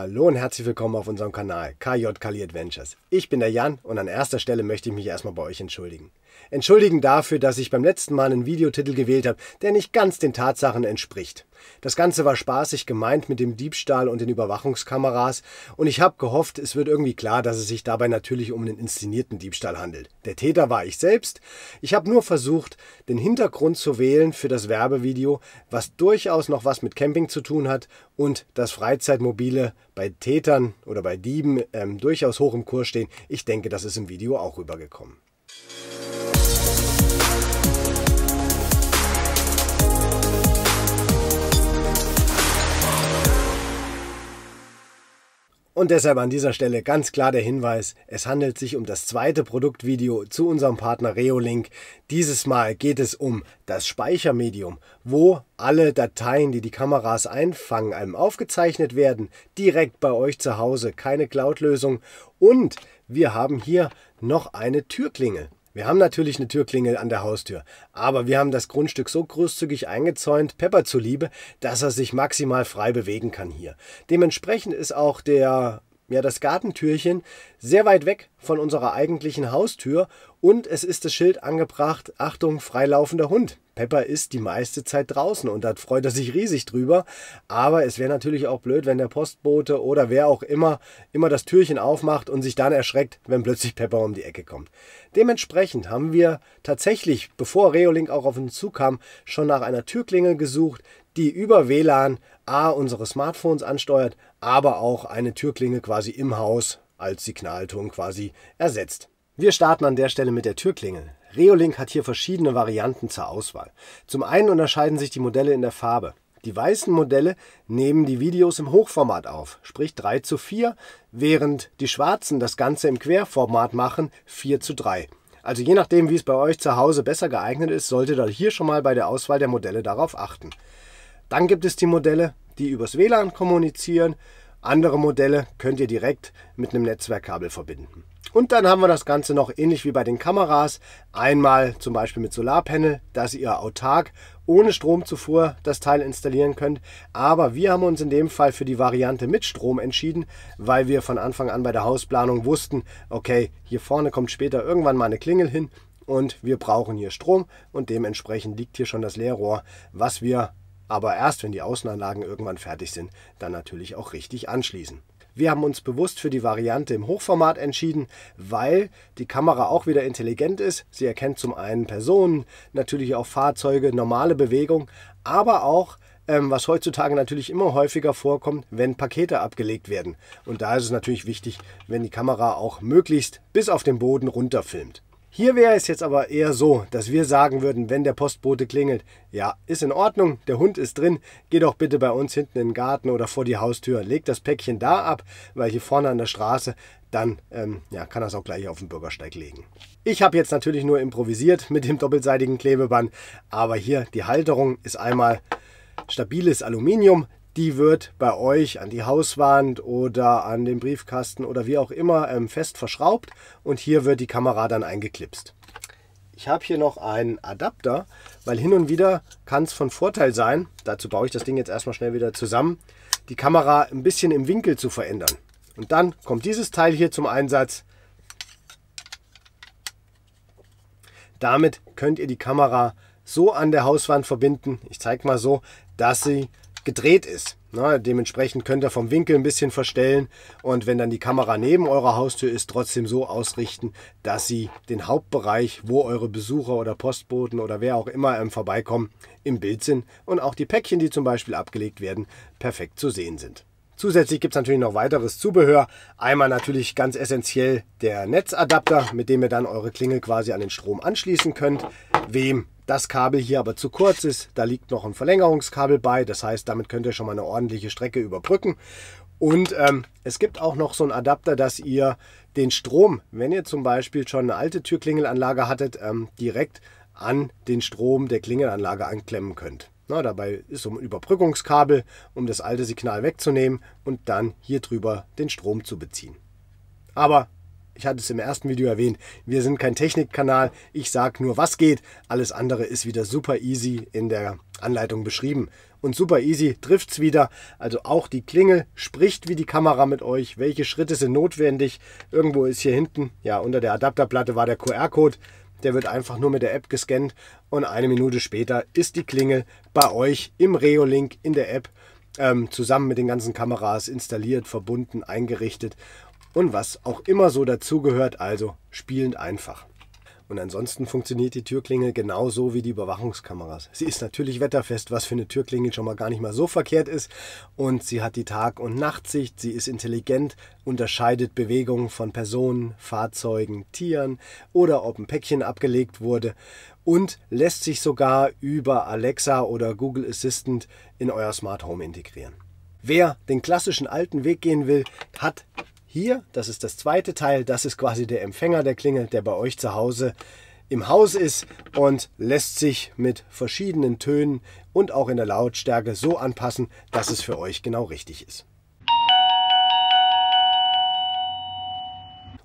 Hallo und herzlich willkommen auf unserem Kanal KJ Kali Adventures. Ich bin der Jan und an erster Stelle möchte ich mich erstmal bei euch entschuldigen. Entschuldigen dafür, dass ich beim letzten Mal einen Videotitel gewählt habe, der nicht ganz den Tatsachen entspricht. Das Ganze war spaßig gemeint mit dem Diebstahl und den Überwachungskameras und ich habe gehofft, es wird irgendwie klar, dass es sich dabei natürlich um einen inszenierten Diebstahl handelt. Der Täter war ich selbst. Ich habe nur versucht, den Hintergrund zu wählen für das Werbevideo, was durchaus noch was mit Camping zu tun hat und das Freizeitmobile bei Tätern oder bei Dieben ähm, durchaus hoch im Kurs stehen. Ich denke, das ist im Video auch rübergekommen. Und deshalb an dieser Stelle ganz klar der Hinweis, es handelt sich um das zweite Produktvideo zu unserem Partner Reolink. Dieses Mal geht es um das Speichermedium, wo alle Dateien, die die Kameras einfangen, einem aufgezeichnet werden, direkt bei euch zu Hause, keine Cloud-Lösung. Und wir haben hier noch eine Türklingel. Wir haben natürlich eine Türklingel an der Haustür, aber wir haben das Grundstück so großzügig eingezäunt, Pepper zuliebe, dass er sich maximal frei bewegen kann hier. Dementsprechend ist auch der ja, das Gartentürchen sehr weit weg von unserer eigentlichen Haustür und es ist das Schild angebracht, Achtung, freilaufender Hund. Pepper ist die meiste Zeit draußen und da freut er sich riesig drüber. Aber es wäre natürlich auch blöd, wenn der Postbote oder wer auch immer immer das Türchen aufmacht und sich dann erschreckt, wenn plötzlich Pepper um die Ecke kommt. Dementsprechend haben wir tatsächlich, bevor Reolink auch auf uns zukam, schon nach einer Türklingel gesucht, die über WLAN A unsere Smartphones ansteuert, aber auch eine Türklinge quasi im Haus als Signalton quasi ersetzt. Wir starten an der Stelle mit der Türklingel. Reolink hat hier verschiedene Varianten zur Auswahl. Zum einen unterscheiden sich die Modelle in der Farbe. Die weißen Modelle nehmen die Videos im Hochformat auf, sprich 3 zu 4, während die schwarzen das Ganze im Querformat machen, 4 zu 3. Also je nachdem, wie es bei euch zu Hause besser geeignet ist, solltet ihr hier schon mal bei der Auswahl der Modelle darauf achten. Dann gibt es die Modelle, die übers WLAN kommunizieren. Andere Modelle könnt ihr direkt mit einem Netzwerkkabel verbinden. Und dann haben wir das Ganze noch ähnlich wie bei den Kameras. Einmal zum Beispiel mit Solarpanel, dass ihr autark ohne Stromzufuhr das Teil installieren könnt. Aber wir haben uns in dem Fall für die Variante mit Strom entschieden, weil wir von Anfang an bei der Hausplanung wussten, okay, hier vorne kommt später irgendwann mal eine Klingel hin und wir brauchen hier Strom und dementsprechend liegt hier schon das Leerrohr, was wir aber erst, wenn die Außenanlagen irgendwann fertig sind, dann natürlich auch richtig anschließen. Wir haben uns bewusst für die Variante im Hochformat entschieden, weil die Kamera auch wieder intelligent ist. Sie erkennt zum einen Personen, natürlich auch Fahrzeuge, normale Bewegung, aber auch ähm, was heutzutage natürlich immer häufiger vorkommt, wenn Pakete abgelegt werden. Und da ist es natürlich wichtig, wenn die Kamera auch möglichst bis auf den Boden runterfilmt. Hier wäre es jetzt aber eher so, dass wir sagen würden, wenn der Postbote klingelt, ja, ist in Ordnung, der Hund ist drin, geh doch bitte bei uns hinten in den Garten oder vor die Haustür, leg das Päckchen da ab, weil hier vorne an der Straße, dann ähm, ja, kann das auch gleich auf den Bürgersteig legen. Ich habe jetzt natürlich nur improvisiert mit dem doppelseitigen Klebeband, aber hier die Halterung ist einmal stabiles Aluminium, die wird bei euch an die Hauswand oder an den Briefkasten oder wie auch immer ähm, fest verschraubt und hier wird die Kamera dann eingeklipst. Ich habe hier noch einen Adapter, weil hin und wieder kann es von Vorteil sein, dazu baue ich das Ding jetzt erstmal schnell wieder zusammen, die Kamera ein bisschen im Winkel zu verändern. Und dann kommt dieses Teil hier zum Einsatz. Damit könnt ihr die Kamera so an der Hauswand verbinden, ich zeige mal so, dass sie gedreht ist. Na, dementsprechend könnt ihr vom Winkel ein bisschen verstellen und wenn dann die Kamera neben eurer Haustür ist, trotzdem so ausrichten, dass sie den Hauptbereich, wo eure Besucher oder Postboten oder wer auch immer ähm, vorbeikommen, im Bild sind und auch die Päckchen, die zum Beispiel abgelegt werden, perfekt zu sehen sind. Zusätzlich gibt es natürlich noch weiteres Zubehör. Einmal natürlich ganz essentiell der Netzadapter, mit dem ihr dann eure Klingel quasi an den Strom anschließen könnt. Wem das Kabel hier aber zu kurz ist. Da liegt noch ein Verlängerungskabel bei. Das heißt, damit könnt ihr schon mal eine ordentliche Strecke überbrücken. Und ähm, es gibt auch noch so einen Adapter, dass ihr den Strom, wenn ihr zum Beispiel schon eine alte Türklingelanlage hattet, ähm, direkt an den Strom der Klingelanlage anklemmen könnt. Na, dabei ist so ein Überbrückungskabel, um das alte Signal wegzunehmen und dann hier drüber den Strom zu beziehen. Aber ich hatte es im ersten Video erwähnt, wir sind kein Technikkanal. Ich sage nur, was geht. Alles andere ist wieder super easy in der Anleitung beschrieben. Und super easy trifft es wieder. Also auch die Klingel spricht wie die Kamera mit euch. Welche Schritte sind notwendig? Irgendwo ist hier hinten, ja, unter der Adapterplatte war der QR-Code. Der wird einfach nur mit der App gescannt und eine Minute später ist die Klingel bei euch im Reolink in der App ähm, zusammen mit den ganzen Kameras installiert, verbunden, eingerichtet und was auch immer so dazugehört, also spielend einfach. Und ansonsten funktioniert die Türklingel genauso wie die Überwachungskameras. Sie ist natürlich wetterfest, was für eine Türklingel schon mal gar nicht mal so verkehrt ist. Und sie hat die Tag- und Nachtsicht, sie ist intelligent, unterscheidet Bewegungen von Personen, Fahrzeugen, Tieren oder ob ein Päckchen abgelegt wurde. Und lässt sich sogar über Alexa oder Google Assistant in euer Smart Home integrieren. Wer den klassischen alten Weg gehen will, hat hier, das ist das zweite Teil, das ist quasi der Empfänger der Klingel, der bei euch zu Hause im Haus ist und lässt sich mit verschiedenen Tönen und auch in der Lautstärke so anpassen, dass es für euch genau richtig ist.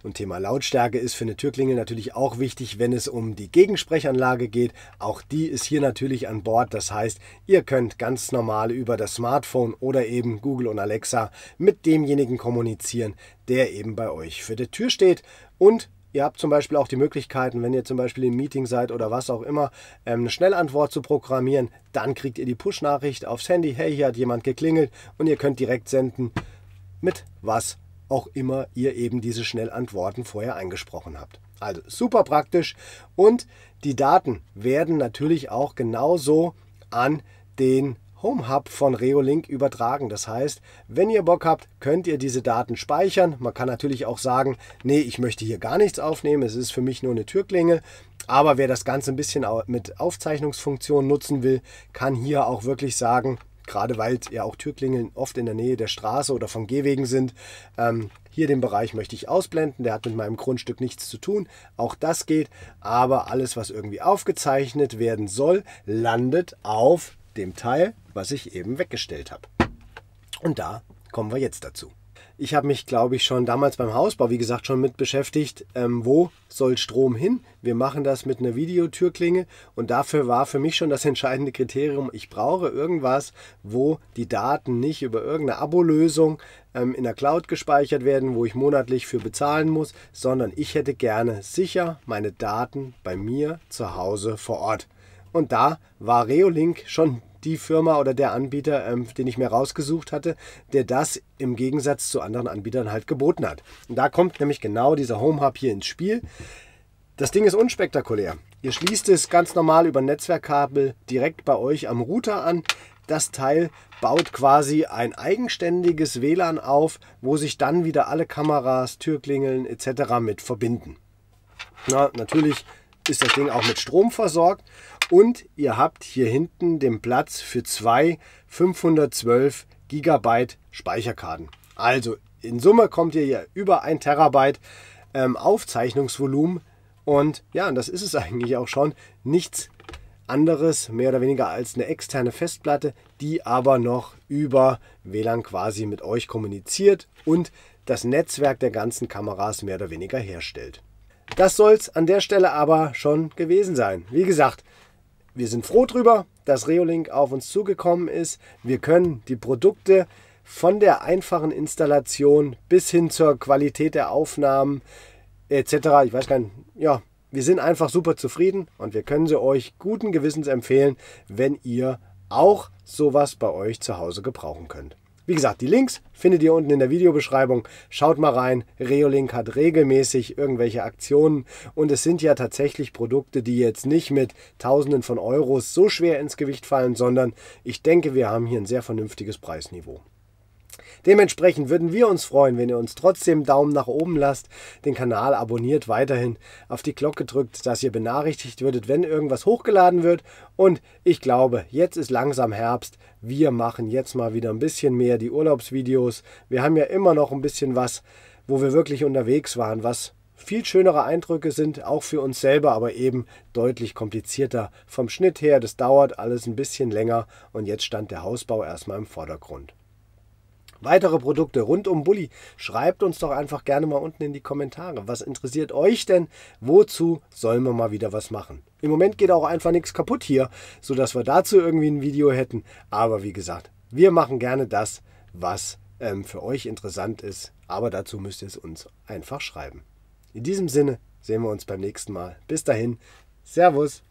Und Thema Lautstärke ist für eine Türklingel natürlich auch wichtig, wenn es um die Gegensprechanlage geht. Auch die ist hier natürlich an Bord. Das heißt, ihr könnt ganz normal über das Smartphone oder eben Google und Alexa mit demjenigen kommunizieren, der eben bei euch für die Tür steht. Und Ihr habt zum Beispiel auch die Möglichkeiten, wenn ihr zum Beispiel im Meeting seid oder was auch immer, ähm, eine Schnellantwort zu programmieren. Dann kriegt ihr die Push-Nachricht aufs Handy. Hey, hier hat jemand geklingelt und ihr könnt direkt senden mit was auch immer ihr eben diese Schnellantworten vorher eingesprochen habt. Also super praktisch und die Daten werden natürlich auch genauso an den Home Hub von Reolink übertragen. Das heißt, wenn ihr Bock habt, könnt ihr diese Daten speichern. Man kann natürlich auch sagen, nee, ich möchte hier gar nichts aufnehmen, es ist für mich nur eine Türklinge. Aber wer das Ganze ein bisschen mit Aufzeichnungsfunktion nutzen will, kann hier auch wirklich sagen, gerade weil ja auch Türklingeln oft in der Nähe der Straße oder von Gehwegen sind. Ähm, hier den Bereich möchte ich ausblenden, der hat mit meinem Grundstück nichts zu tun, auch das geht, aber alles, was irgendwie aufgezeichnet werden soll, landet auf dem Teil, was ich eben weggestellt habe. Und da kommen wir jetzt dazu ich habe mich, glaube ich, schon damals beim Hausbau, wie gesagt, schon mit beschäftigt, ähm, wo soll Strom hin? Wir machen das mit einer Videotürklinge und dafür war für mich schon das entscheidende Kriterium, ich brauche irgendwas, wo die Daten nicht über irgendeine Abolösung ähm, in der Cloud gespeichert werden, wo ich monatlich für bezahlen muss, sondern ich hätte gerne sicher meine Daten bei mir zu Hause vor Ort. Und da war Reolink schon die Firma oder der Anbieter, ähm, den ich mir rausgesucht hatte, der das im Gegensatz zu anderen Anbietern halt geboten hat. Und da kommt nämlich genau dieser Home Hub hier ins Spiel. Das Ding ist unspektakulär. Ihr schließt es ganz normal über Netzwerkkabel direkt bei euch am Router an. Das Teil baut quasi ein eigenständiges WLAN auf, wo sich dann wieder alle Kameras, Türklingeln etc. mit verbinden. Na, natürlich ist das Ding auch mit Strom versorgt und ihr habt hier hinten den Platz für zwei 512 GB Speicherkarten. Also in Summe kommt ihr ja über ein Terabyte ähm, Aufzeichnungsvolumen. Und ja, das ist es eigentlich auch schon. Nichts anderes, mehr oder weniger als eine externe Festplatte, die aber noch über WLAN quasi mit euch kommuniziert und das Netzwerk der ganzen Kameras mehr oder weniger herstellt. Das soll es an der Stelle aber schon gewesen sein. Wie gesagt, wir sind froh drüber, dass Reolink auf uns zugekommen ist. Wir können die Produkte von der einfachen Installation bis hin zur Qualität der Aufnahmen etc. Ich weiß gar nicht, ja, wir sind einfach super zufrieden und wir können sie euch guten Gewissens empfehlen, wenn ihr auch sowas bei euch zu Hause gebrauchen könnt. Wie gesagt, die Links findet ihr unten in der Videobeschreibung. Schaut mal rein. Reolink hat regelmäßig irgendwelche Aktionen und es sind ja tatsächlich Produkte, die jetzt nicht mit Tausenden von Euros so schwer ins Gewicht fallen, sondern ich denke, wir haben hier ein sehr vernünftiges Preisniveau. Dementsprechend würden wir uns freuen, wenn ihr uns trotzdem Daumen nach oben lasst, den Kanal abonniert weiterhin, auf die Glocke drückt, dass ihr benachrichtigt würdet, wenn irgendwas hochgeladen wird. Und ich glaube, jetzt ist langsam Herbst. Wir machen jetzt mal wieder ein bisschen mehr die Urlaubsvideos. Wir haben ja immer noch ein bisschen was, wo wir wirklich unterwegs waren, was viel schönere Eindrücke sind, auch für uns selber, aber eben deutlich komplizierter. Vom Schnitt her, das dauert alles ein bisschen länger und jetzt stand der Hausbau erstmal im Vordergrund weitere Produkte rund um Bulli, schreibt uns doch einfach gerne mal unten in die Kommentare. Was interessiert euch denn? Wozu sollen wir mal wieder was machen? Im Moment geht auch einfach nichts kaputt hier, sodass wir dazu irgendwie ein Video hätten. Aber wie gesagt, wir machen gerne das, was ähm, für euch interessant ist. Aber dazu müsst ihr es uns einfach schreiben. In diesem Sinne sehen wir uns beim nächsten Mal. Bis dahin, Servus!